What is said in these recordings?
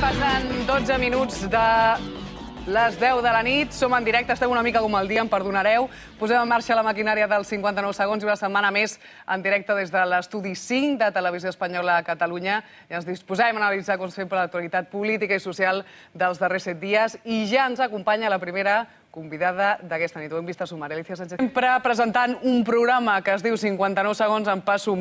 passen 12 minuts de les 10 de la nit. Som en directe, estem una mica com el dia, em perdonareu. Posem en marxa la maquinària dels 59 segons i una setmana més en directe des de l'estudi 5 de Televisió Espanyola a Catalunya. I ens disposem a analitzar, com sempre, l'actualitat política i social dels darrers set dies. I ja ens acompanya la primera convidada d'aquesta nit. Ho hem vist a sumar, Alicia Sánchez. Sempre presentant un programa que es diu 59 segons en passo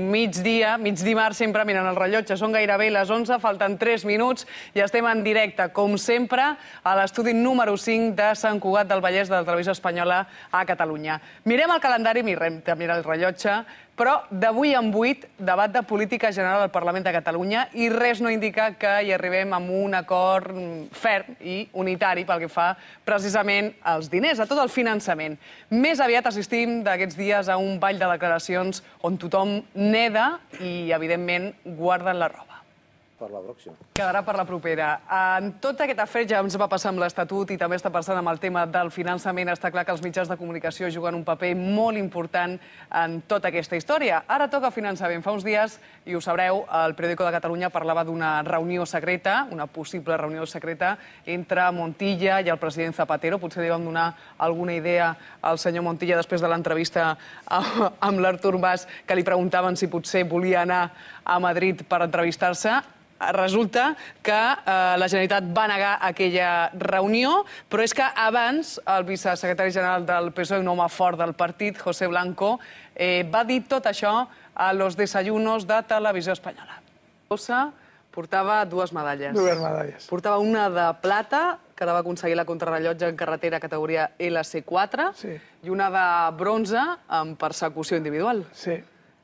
dia, mig dimarts, sempre mirant el rellotge. Són gairebé les 11, falten 3 minuts i estem en directe, com sempre, a l'estudi número 5 de Sant Cugat del Vallès de la Televisió Espanyola a Catalunya. Mirem el calendari, mirem, mirem el rellotge, però d'avui en vuit, debat de política general al Parlament de Catalunya i res no indica que hi arribem amb un acord ferm i unitari pel que fa precisament als diners, a tot el finançament. Més aviat assistim d'aquests dies a un ball de declaracions on tothom neda i, evidentment, guarden la roba per la pròxima. Quedarà per la propera. En tot aquest afer ja ens va passar amb l'Estatut i també està passant amb el tema del finançament. Està clar que els mitjans de comunicació juguen un paper molt important en tota aquesta història. Ara toca finançament. Fa uns dies, i ho sabreu, el Periódico de Catalunya parlava d'una reunió secreta, una possible reunió secreta entre Montilla i el president Zapatero. Potser li vam donar alguna idea al senyor Montilla després de l'entrevista amb l'Artur Mas, que li preguntaven si potser volia anar a Madrid per entrevistar-se resulta que eh, la Generalitat va negar aquella reunió, però és que abans el vicesecretari general del PSOE, un home fort del partit, José Blanco, eh, va dir tot això a los desayunos de Televisió Espanyola. Cosa portava dues medalles. Dues medalles. Portava una de plata, que la va aconseguir la contrarrellotge en carretera categoria LC4, sí. i una de bronze en persecució individual. Sí.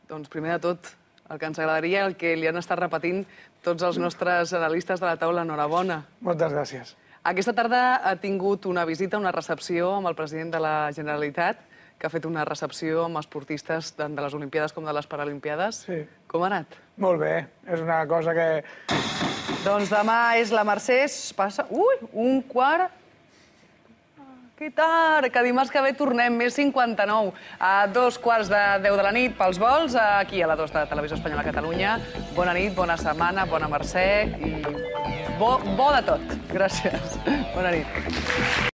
Doncs primer de tot, el que ens agradaria, el que li han estat repetint tots els nostres analistes de la taula. Enhorabona. Moltes gràcies. Aquesta tarda ha tingut una visita, una recepció amb el president de la Generalitat, que ha fet una recepció amb esportistes tant de les Olimpiades com de les Paralimpiades. Sí. Com ha anat? Molt bé. És una cosa que... Doncs demà és la Mercè, passa... Ui, un quart que tard, que dimarts que ve tornem, més 59, a dos quarts de 10 de la nit pels vols, aquí a la 2 de Televisió Espanyola Catalunya. Bona nit, bona setmana, bona Mercè i bo, bo de tot. Gràcies. Bona nit.